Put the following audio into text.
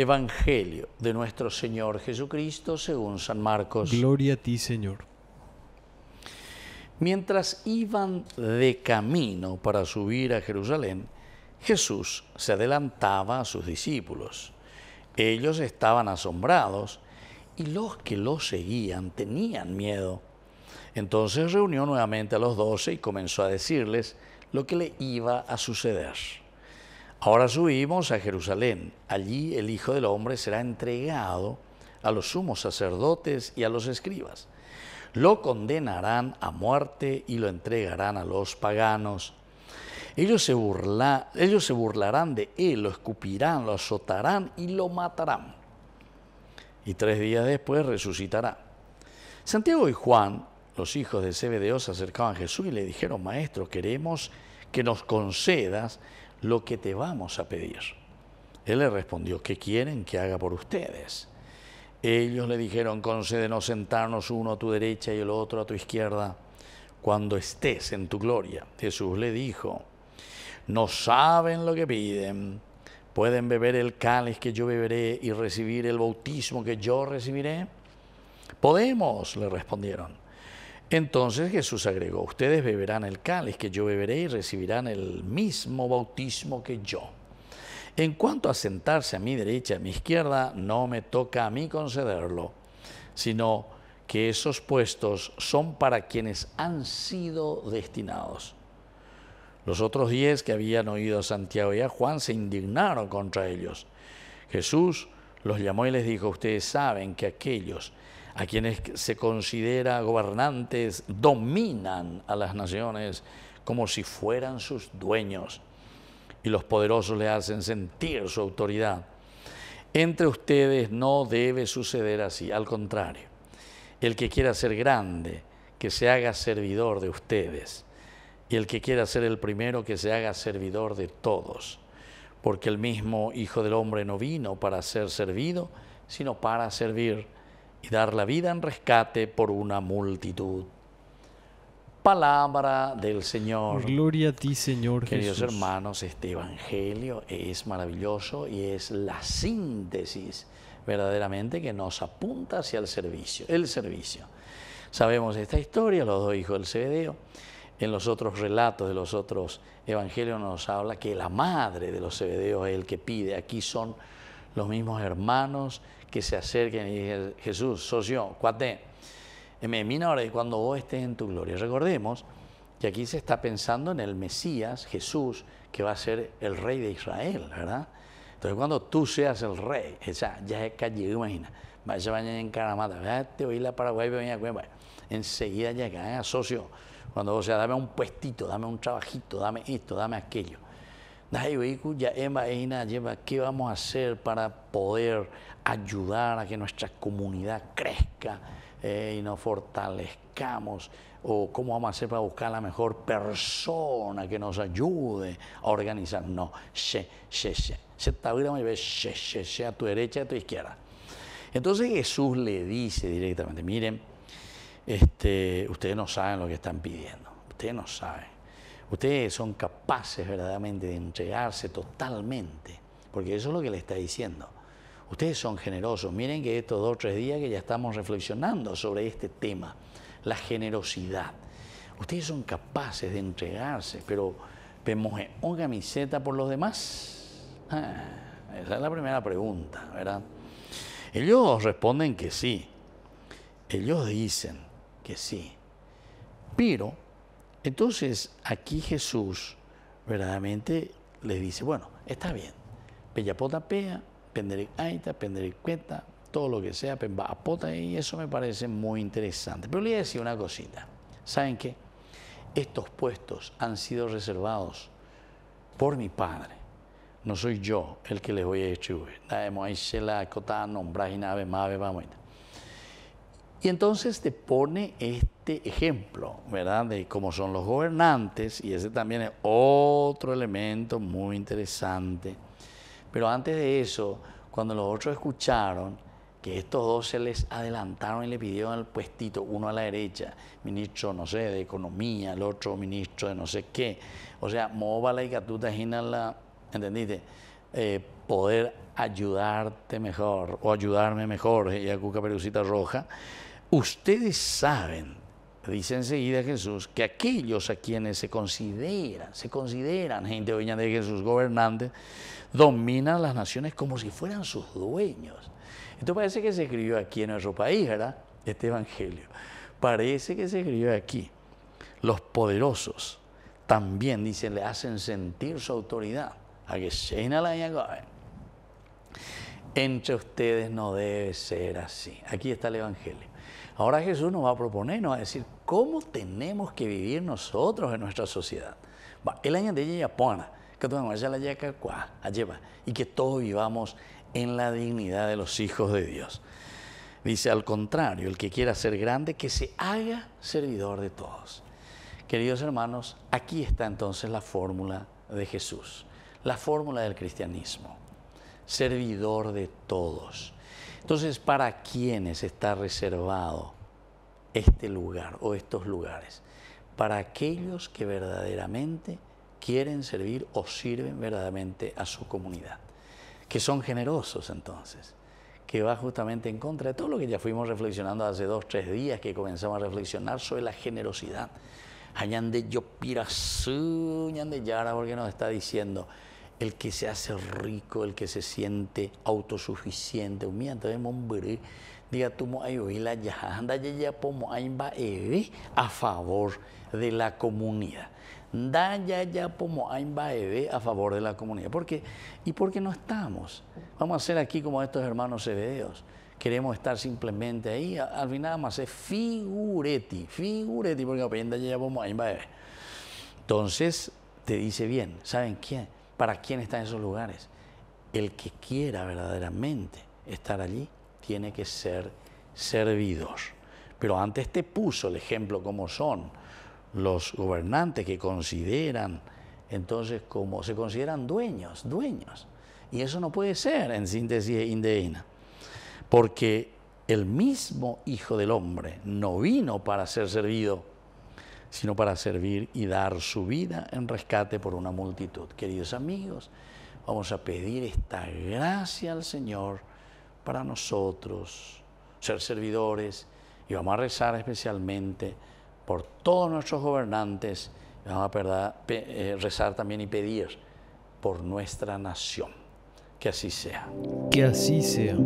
Evangelio de nuestro Señor Jesucristo según San Marcos. Gloria a ti, Señor. Mientras iban de camino para subir a Jerusalén, Jesús se adelantaba a sus discípulos. Ellos estaban asombrados y los que lo seguían tenían miedo. Entonces reunió nuevamente a los doce y comenzó a decirles lo que le iba a suceder. Ahora subimos a Jerusalén. Allí el Hijo del Hombre será entregado a los sumos sacerdotes y a los escribas. Lo condenarán a muerte y lo entregarán a los paganos. Ellos se, burlarán de él, lo escupirán, lo azotarán y lo matarán. Y tres días después resucitará. Santiago y Juan, los hijos de Zebedeo, se acercaban a Jesús y le dijeron, Maestro, queremos que nos concedas lo que te vamos a pedir. Él le respondió, ¿qué quieren que haga por ustedes? Ellos le dijeron, concédenos sentarnos uno a tu derecha y el otro a tu izquierda, cuando estés en tu gloria. Jesús le dijo, no saben lo que piden, pueden beber el cáliz que yo beberé y recibir el bautismo que yo recibiré. Podemos, le respondieron. Entonces Jesús agregó, ustedes beberán el cáliz que yo beberé y recibirán el mismo bautismo que yo. En cuanto a sentarse a mi derecha y a mi izquierda, no me toca a mí concederlo, sino que esos puestos son para quienes han sido destinados. Los otros diez que habían oído a Santiago y a Juan se indignaron contra ellos. Jesús los llamó y les dijo, ustedes saben que aquellos a quienes se considera gobernantes, dominan a las naciones como si fueran sus dueños y los poderosos le hacen sentir su autoridad. Entre ustedes no debe suceder así, al contrario, el que quiera ser grande, que se haga servidor de ustedes, y el que quiera ser el primero, que se haga servidor de todos, porque el mismo Hijo del Hombre no vino para ser servido, sino para servir y dar la vida en rescate por una multitud. Palabra del Señor. Gloria a ti, Señor. Jesús... Queridos hermanos, este Evangelio es maravilloso y es la síntesis verdaderamente que nos apunta hacia el servicio, el servicio. Sabemos esta historia, los dos hijos del Cebedeo. En los otros relatos de los otros evangelios nos habla que la madre de los Cebedeos es el que pide. Aquí son los mismos hermanos que se acerquen y dicen, Jesús, socio, cuate, me ahora y cuando vos estés en tu gloria. Recordemos que aquí se está pensando en el Mesías, Jesús, que va a ser el rey de Israel, ¿verdad? Entonces cuando tú seas el rey, esa, ya es calle, imagina, vaya mañana en Caramata, te voy a ir a Paraguay, enseguida llega, eh, socio, cuando vos sea, dame un puestito, dame un trabajito, dame esto, dame aquello. Eh, eh, ¿qué vamos a hacer para poder ayudar a que nuestra comunidad crezca eh, y nos fortalezcamos? ¿O cómo vamos a hacer para buscar la mejor persona que nos ayude a organizarnos? No, se, se, se. Se a tu derecha y a tu izquierda. Entonces Jesús le dice directamente, miren, este, ustedes no saben lo que están pidiendo, ustedes no saben Ustedes son capaces verdaderamente de entregarse totalmente, porque eso es lo que le está diciendo. Ustedes son generosos. Miren que estos dos o tres días que ya estamos reflexionando sobre este tema, la generosidad. Ustedes son capaces de entregarse, pero ¿vemos una camiseta por los demás? Ah, esa es la primera pregunta, ¿verdad? Ellos responden que sí. Ellos dicen que sí. Pero entonces, aquí Jesús verdaderamente le dice, bueno, está bien, pea, Aita, penderecaita, Cueta, todo lo que sea, pota y eso me parece muy interesante. Pero le voy a decir una cosita. ¿Saben qué? Estos puestos han sido reservados por mi Padre. No soy yo el que les voy a distribuir. Daemos ahí la nave, mave, y entonces te pone este ejemplo, ¿verdad? De cómo son los gobernantes, y ese también es otro elemento muy interesante. Pero antes de eso, cuando los otros escucharon que estos dos se les adelantaron y le pidieron el puestito, uno a la derecha, ministro, no sé, de economía, el otro ministro de no sé qué, o sea, móvala y catuta, la, ¿entendiste? Eh, poder ayudarte mejor o ayudarme mejor, ella cuca perucita roja. Ustedes saben, dice enseguida Jesús, que aquellos a quienes se consideran, se consideran gente dueña de Jesús, gobernantes, dominan las naciones como si fueran sus dueños. Esto parece que se escribió aquí en nuestro país, ¿verdad? Este Evangelio. Parece que se escribió aquí. Los poderosos también, dicen, le hacen sentir su autoridad. A que llena la Entre ustedes no debe ser así. Aquí está el Evangelio. Ahora Jesús nos va a proponer, nos va a decir cómo tenemos que vivir nosotros en nuestra sociedad. El año de ella que la y que todos vivamos en la dignidad de los hijos de Dios. Dice al contrario, el que quiera ser grande, que se haga servidor de todos. Queridos hermanos, aquí está entonces la fórmula de Jesús, la fórmula del cristianismo, servidor de todos. Entonces, ¿para quiénes está reservado este lugar o estos lugares? Para aquellos que verdaderamente quieren servir o sirven verdaderamente a su comunidad, que son generosos entonces, que va justamente en contra de todo lo que ya fuimos reflexionando hace dos, tres días que comenzamos a reflexionar sobre la generosidad. Añande Yopirasu, ñande Yara, porque nos está diciendo, el que se hace rico, el que se siente autosuficiente. Mientras de hombre, diga tú la anda ya pomo eh, a favor de la comunidad. Da ya ya pomo eh, a favor de la comunidad. ¿Por ¿Y por qué no estamos? Vamos a ser aquí como estos hermanos cebedeos queremos estar simplemente ahí. Al final, más es figureti, figureti, porque ya eh. Entonces, te dice bien, ¿saben quién? ¿Para quién están esos lugares? El que quiera verdaderamente estar allí tiene que ser servido. Pero antes te puso el ejemplo como son los gobernantes que consideran, entonces como se consideran dueños, dueños. Y eso no puede ser en síntesis indeína, porque el mismo Hijo del Hombre no vino para ser servido, sino para servir y dar su vida en rescate por una multitud. Queridos amigos, vamos a pedir esta gracia al Señor para nosotros, ser servidores, y vamos a rezar especialmente por todos nuestros gobernantes, vamos a eh, rezar también y pedir por nuestra nación. Que así sea. Que así sea.